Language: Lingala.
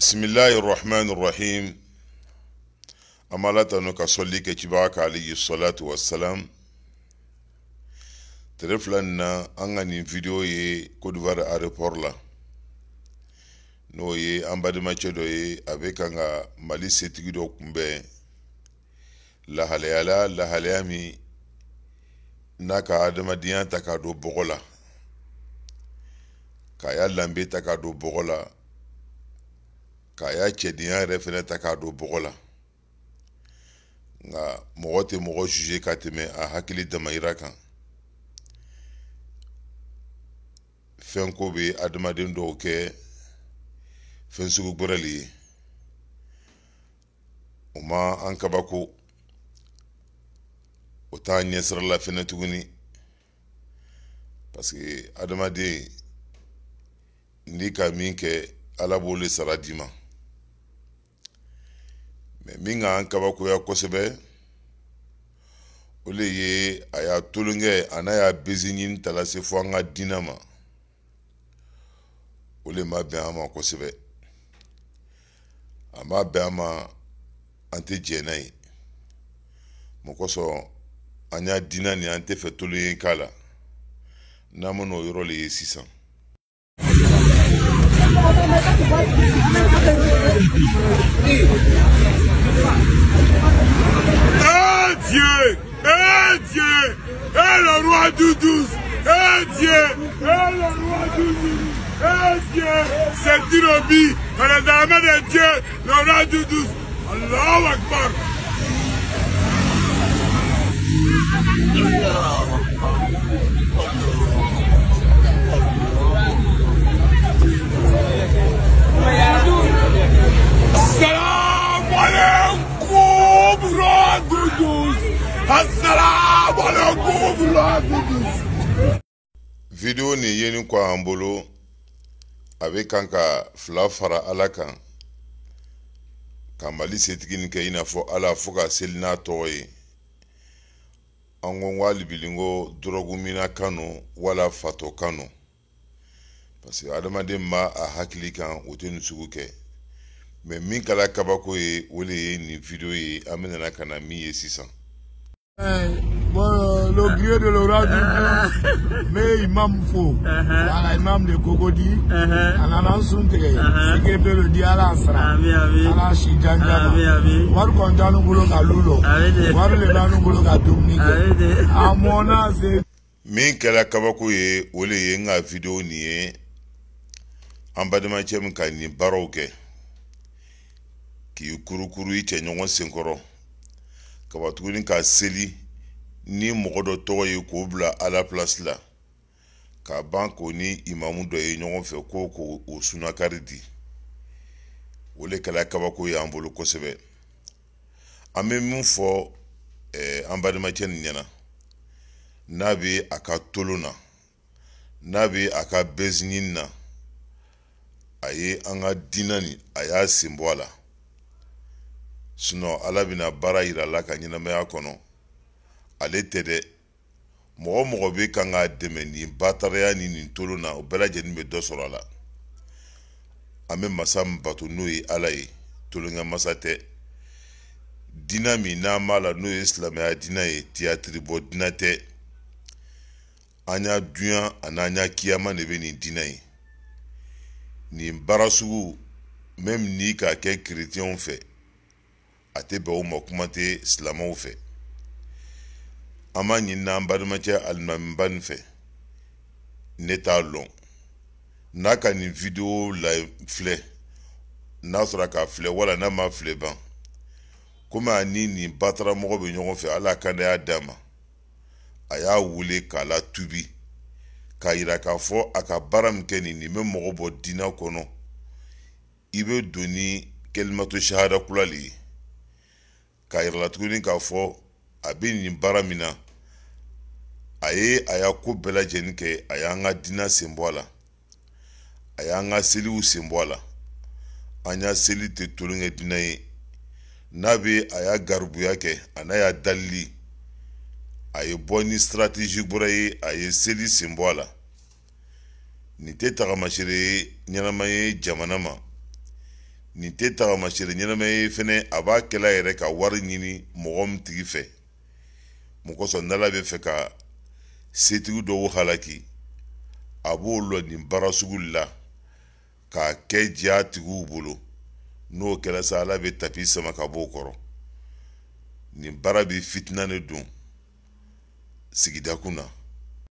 bismillahi rahmani rahim amma latanu ka ke ci cibaga ka aliyu salatu wasalam tere fila nin na an ka nin video ye cote d'ivoire aéroport la n'o ye an bademacɛ dɔ ye a bɛ kan ka mali setigi dɔ kunbɛn lahalaya la lahalaya min n'a ka adamadenya ta k'a don bɔgɔ la k'a y'a lanbe ta k'a don bɔgɔ la k'a y'a cɛdenya yɛrɛ fɛnɛ ta k'a don bɔgɔ la nka mɔgɔ tɛ mɔgɔ juge ka tɛmɛ a hakili damayira kan ko bɛ adamaden dɔw kɛ fɛn sugu gwɛrɛli ye o ma an kabako o t'a ɲɛsirala fɛnɛ tuguni paseke adamaden n'i ka min kɛ ala b'o le sara d'i ma min k'an kabakoya kosɛbɛ o le ye a y'a tolonkɛ a n'a y'a bezi ɲini talase lase fo an ka diinɛ ma o le ma bɛn an ma kosɛbɛ a ma bɛn an ma an tɛ jɛ n'a ye o kosɔn an y'a diinɛ nin an tɛ fɛ tolonye k'a la n'an mana o yɔrɔ le ye sisan Thank you. le roi du 12, et Dieu, et le roi du 12, et Dieu, c'est Dirobi, dans roi du 12. Akbar. Allah. Allah. video nin ye nin kɔ an bolo a bɛ kan ka fila fara ala kan ka mali setigi nin kɛ i n'a fɔ ala fo ka seli n'a tɔgɔ ye an ko n ko hali bi ko dɔrɔgumina kanu wala fatɔ kanu parce que adamaden ma a hakili kan o tɛ nin sugu kɛ mɛ min kɛra kabako ye o de ye nin video ye an bɛ nana ka na min ye sisan. Euh, bon, le gré de l'aura du mais imam fo uh-huh. ala imam de kogodi uh-huh. ala nan suntre uh-huh. sikebe le di ala asra ala shi janjana waru konta nugulo ka lulo waru le ba nugulo ka dumunike amona se min kɛra kabako ye o le ye n ka video nin ye an bademacɛ min ka nin baaraw kɛ k'i kurukuru i cɛɲɔgɔn senkɔrɔ kabatuguni ka seli ni mɔgɔ dɔ tɔgɔ ye k'o bila ala pilasi la ka ban k'o ni imamu dɔ ye ɲɔgɔn fɛ ko ko o sunakari di o le kɛla kabako y'an bolo kosɛbɛ an bɛ min fɔ ɛɛ an balimakɛ nin ɲɛna n'a bɛ a ka tolon na n'a bɛ a ka bɛnzini na a ye an ka diinɛ nin a y'a sen bɔ a la sinɔn ala bɛna baara yira a la ka ɲɛnamaya kɔnɔ. ale tɛ dɛ mɔgɔ mɔgɔ bɛ kan k'a dɛmɛ nin bataraya ni nin tolon na o bɛɛ lajɛlen bɛ dɔ sɔrɔ a la an bɛ masa min bato n'o ye ala ye tolonkɛ masa tɛ diinɛ min n'an b'a la n'o ye silamɛya diinɛ ye tiyatiri bɔ diinɛ tɛ an y'a dunya ani an y'a kiyama de bɛ nin diinɛ ye nin baara sugu mɛmi n'i k'a kɛ kerecɛnw fɛ a tɛ bɛn o ma kuma tɛ silamɛw fɛ an b'a ɲini n'an balimakɛ alimamiba nin fɛ ne t'a lɔn n'a ka nin video la filɛ n'a sɔrɔ a k'a filɛ wala n'a ma filɛ ban komi a ni nin bataramɔgɔ bɛ ɲɔgɔn fɛ ala kan da y'a d'a ma a y'a wele k'a la tubi k'a yira k'a fɔ a ka baara min kɛ nin nin bɛ mɔgɔ bɔ diinɛ kɔnɔ i bɛ don ni kɛlimato shahada kula le ye k'a yira la tuguni k'a fɔ a bɛ nin baara min na a ye a y'a ko bɛɛ lajɛlen kɛ a y'an ka diina sen bɔ a la a y'an ka seliw sen bɔ a la an y'a seli tɛ tolonkɛ diina ye n'a bɛ a y'a garibuya kɛ a n'a y'a dalili a ye bɔ ni siratisi bɔra ye a ye seli sen bɔ a la nin tɛ tagamasere ye ɲɛnama ye jamana ma nin tɛ tagamasere ɲɛnama ye fɛnɛ a b'a kɛla yɛrɛ ka wari ɲini mɔgɔ min tigi fɛ mɔgɔ sɔn n'ala bɛ fɛ ka setigi dɔw halaki a b'o lɔ nin baara sugu la k'a kɛ diya tigiw bolo n'o kɛla sa ala bɛ tapi sama ka b'o kɔrɔ nin baara bɛ fitina ne don sigida kun na